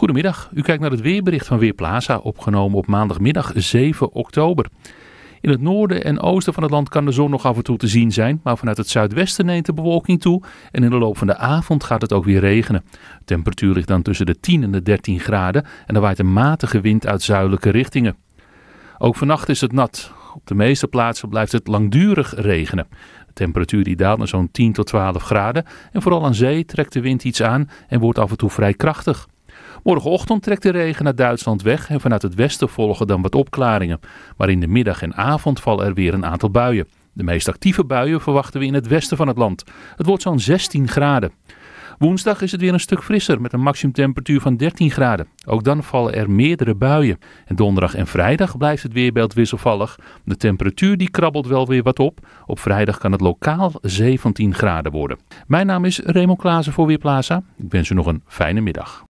Goedemiddag, u kijkt naar het weerbericht van Weerplaza, opgenomen op maandagmiddag 7 oktober. In het noorden en oosten van het land kan de zon nog af en toe te zien zijn, maar vanuit het zuidwesten neemt de bewolking toe en in de loop van de avond gaat het ook weer regenen. De temperatuur ligt dan tussen de 10 en de 13 graden en er waait een matige wind uit zuidelijke richtingen. Ook vannacht is het nat. Op de meeste plaatsen blijft het langdurig regenen. De temperatuur die daalt naar zo'n 10 tot 12 graden en vooral aan zee trekt de wind iets aan en wordt af en toe vrij krachtig. Morgenochtend trekt de regen naar Duitsland weg en vanuit het westen volgen dan wat opklaringen. Maar in de middag en avond vallen er weer een aantal buien. De meest actieve buien verwachten we in het westen van het land. Het wordt zo'n 16 graden. Woensdag is het weer een stuk frisser met een maximumtemperatuur van 13 graden. Ook dan vallen er meerdere buien. En donderdag en vrijdag blijft het weerbeeld wisselvallig. De temperatuur die krabbelt wel weer wat op. Op vrijdag kan het lokaal 17 graden worden. Mijn naam is Raymond Klaassen voor Weerplaza. Ik wens u nog een fijne middag.